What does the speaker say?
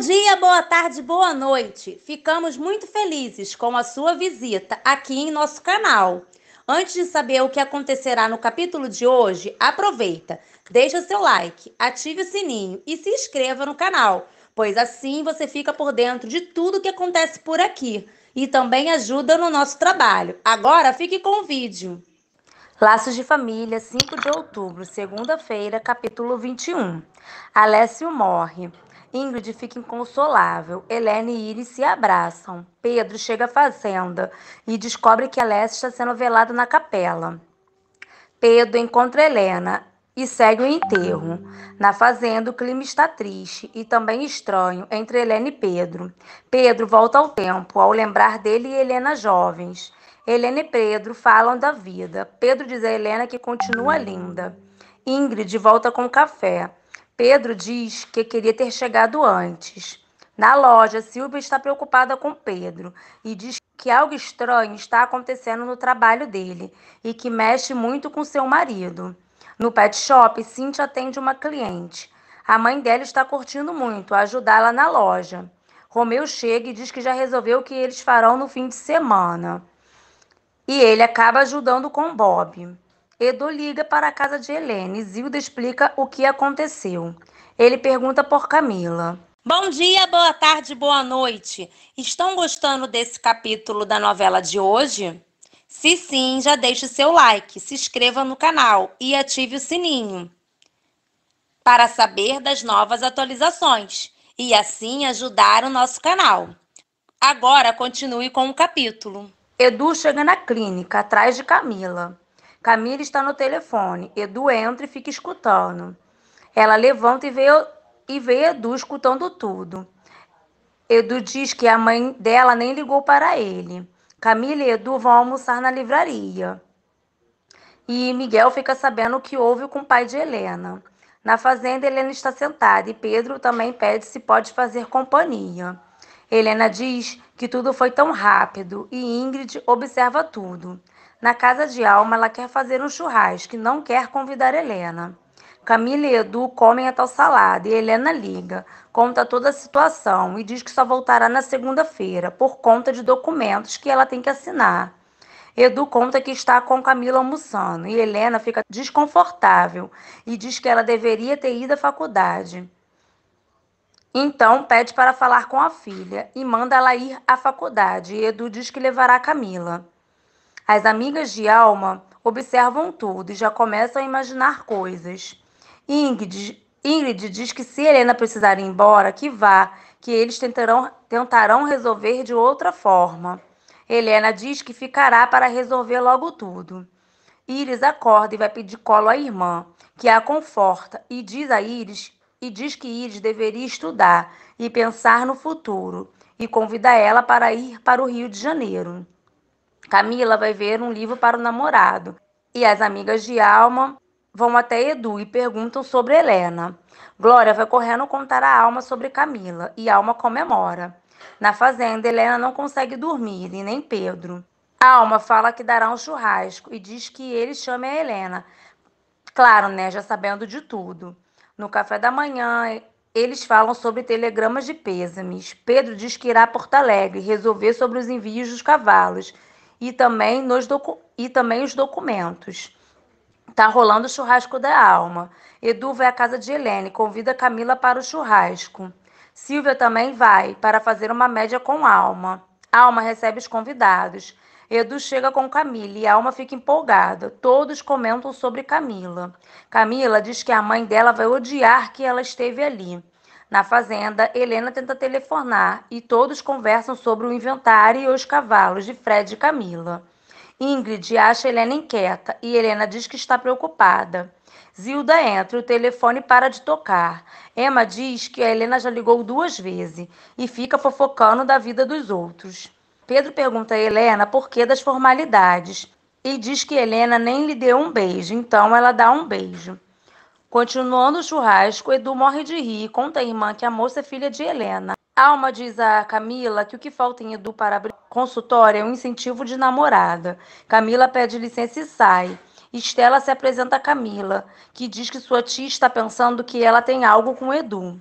Bom dia, boa tarde, boa noite. Ficamos muito felizes com a sua visita aqui em nosso canal. Antes de saber o que acontecerá no capítulo de hoje, aproveita, deixa seu like, ative o sininho e se inscreva no canal, pois assim você fica por dentro de tudo que acontece por aqui e também ajuda no nosso trabalho. Agora fique com o vídeo. Laços de Família, 5 de outubro, segunda-feira, capítulo 21. Alessio morre. Ingrid fica inconsolável. Helene e Iris se abraçam. Pedro chega à fazenda e descobre que Alessia está sendo velada na capela. Pedro encontra Helena e segue o enterro. Na fazenda, o clima está triste e também estranho entre Helena e Pedro. Pedro volta ao tempo ao lembrar dele e Helena jovens. Helena e Pedro falam da vida. Pedro diz a Helena que continua linda. Ingrid volta com o café. Pedro diz que queria ter chegado antes. Na loja, Silvia está preocupada com Pedro e diz que algo estranho está acontecendo no trabalho dele e que mexe muito com seu marido. No pet shop, Cintia atende uma cliente. A mãe dela está curtindo muito ajudá-la na loja. Romeu chega e diz que já resolveu o que eles farão no fim de semana. E ele acaba ajudando com Bob. Edu liga para a casa de Helene. Zilda explica o que aconteceu. Ele pergunta por Camila. Bom dia, boa tarde, boa noite. Estão gostando desse capítulo da novela de hoje? Se sim, já deixe seu like, se inscreva no canal e ative o sininho para saber das novas atualizações e assim ajudar o nosso canal. Agora continue com o capítulo. Edu chega na clínica atrás de Camila. Camila está no telefone. Edu entra e fica escutando. Ela levanta e vê, e vê Edu escutando tudo. Edu diz que a mãe dela nem ligou para ele. Camila e Edu vão almoçar na livraria. E Miguel fica sabendo o que houve com o pai de Helena. Na fazenda, Helena está sentada e Pedro também pede se pode fazer companhia. Helena diz que tudo foi tão rápido e Ingrid observa tudo. Na casa de Alma, ela quer fazer um churrasco e não quer convidar Helena. Camila e Edu comem a tal salada e Helena liga, conta toda a situação e diz que só voltará na segunda-feira por conta de documentos que ela tem que assinar. Edu conta que está com Camila almoçando e Helena fica desconfortável e diz que ela deveria ter ido à faculdade. Então pede para falar com a filha e manda ela ir à faculdade. E Edu diz que levará Camila. As amigas de alma observam tudo e já começam a imaginar coisas. Ingrid, Ingrid diz que se Helena precisar ir embora, que vá, que eles tentarão, tentarão resolver de outra forma. Helena diz que ficará para resolver logo tudo. Iris acorda e vai pedir colo à irmã, que a conforta e diz a Iris e diz que Iris deveria estudar e pensar no futuro e convida ela para ir para o Rio de Janeiro. Camila vai ver um livro para o namorado. E as amigas de Alma vão até Edu e perguntam sobre Helena. Glória vai correndo contar a Alma sobre Camila e Alma comemora. Na fazenda, Helena não consegue dormir e nem Pedro. A Alma fala que dará um churrasco e diz que ele chame a Helena. Claro, né? Já sabendo de tudo. No café da manhã, eles falam sobre telegramas de pêsames. Pedro diz que irá a Porto Alegre resolver sobre os envios dos cavalos e também, nos e também os documentos. Tá rolando o churrasco da alma. Edu vai à casa de Helene, convida Camila para o churrasco. Silvia também vai para fazer uma média com Alma. Alma recebe os convidados. Edu chega com Camila e Alma fica empolgada. Todos comentam sobre Camila. Camila diz que a mãe dela vai odiar que ela esteve ali. Na fazenda, Helena tenta telefonar e todos conversam sobre o inventário e os cavalos de Fred e Camila. Ingrid acha Helena inquieta e Helena diz que está preocupada. Zilda entra e o telefone para de tocar. Emma diz que a Helena já ligou duas vezes e fica fofocando da vida dos outros. Pedro pergunta a Helena por que das formalidades e diz que Helena nem lhe deu um beijo, então ela dá um beijo. Continuando o churrasco, Edu morre de rir e conta à irmã que a moça é filha de Helena. Alma diz a Camila que o que falta em Edu para abrir consultório é um incentivo de namorada. Camila pede licença e sai. Estela se apresenta a Camila, que diz que sua tia está pensando que ela tem algo com Edu.